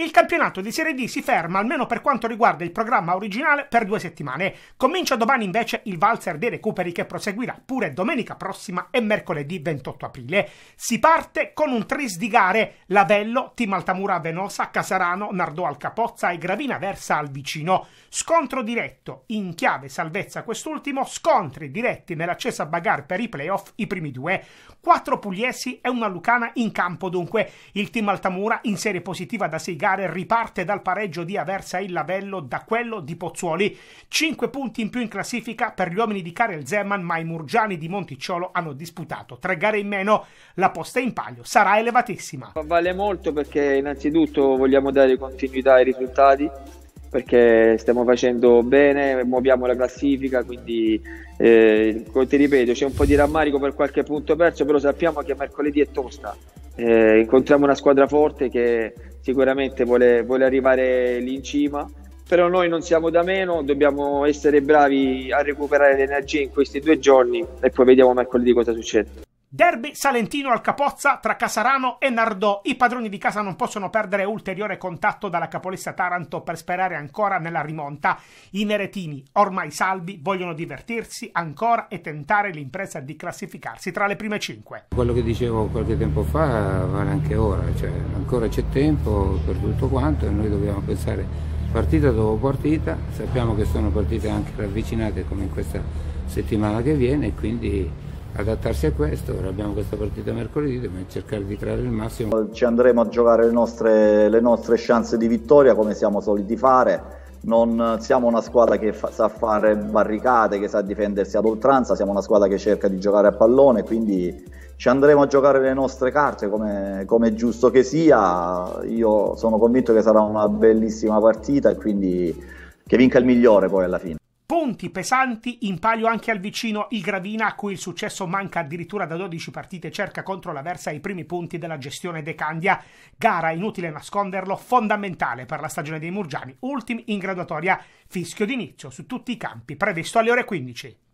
il campionato di Serie D si ferma, almeno per quanto riguarda il programma originale, per due settimane. Comincia domani invece il valzer dei recuperi che proseguirà pure domenica prossima e mercoledì 28 aprile. Si parte con un tris di gare Lavello, Team Altamura Venosa, Casarano, Nardò Alcapozza e Gravina Versa al vicino. Scontro diretto, in chiave salvezza quest'ultimo, scontri diretti nell'accesso a bagar per i playoff i primi due. Quattro pugliesi e una lucana in campo dunque. Il Team Altamura in serie positiva da 6 gare gare riparte dal pareggio di Aversa il Lavello da quello di Pozzuoli. 5 punti in più in classifica per gli uomini di Karel Zeman, ma i Murgiani di Monticciolo hanno disputato tre gare in meno. La posta in palio sarà elevatissima. Vale molto perché innanzitutto vogliamo dare continuità ai risultati perché stiamo facendo bene, muoviamo la classifica, quindi eh, ti ripeto c'è un po' di rammarico per qualche punto perso, però sappiamo che mercoledì è tosta, eh, incontriamo una squadra forte che sicuramente vuole, vuole arrivare lì in cima, però noi non siamo da meno, dobbiamo essere bravi a recuperare l'energia in questi due giorni e poi vediamo mercoledì cosa succede. Derby salentino al Capozza tra Casarano e Nardò. I padroni di casa non possono perdere ulteriore contatto dalla capolista Taranto per sperare ancora nella rimonta. I meretini, ormai salvi, vogliono divertirsi ancora e tentare l'impresa di classificarsi tra le prime cinque. Quello che dicevo qualche tempo fa vale anche ora, cioè ancora c'è tempo per tutto quanto e noi dobbiamo pensare partita dopo partita, sappiamo che sono partite anche ravvicinate come in questa settimana che viene, quindi adattarsi a questo, ora abbiamo questa partita mercoledì, dobbiamo cercare di trarre il massimo. Ci andremo a giocare le nostre, le nostre chance di vittoria come siamo soliti fare, non siamo una squadra che fa, sa fare barricate, che sa difendersi ad oltranza, siamo una squadra che cerca di giocare a pallone, quindi ci andremo a giocare le nostre carte come, come è giusto che sia, io sono convinto che sarà una bellissima partita e quindi che vinca il migliore poi alla fine. Ponti pesanti in palio anche al vicino il Gravina, a cui il successo manca addirittura da 12 partite, cerca contro la Versa i primi punti della gestione De Candia. Gara, inutile nasconderlo, fondamentale per la stagione dei Murgiani, ultimi in graduatoria, fischio d'inizio su tutti i campi, previsto alle ore 15.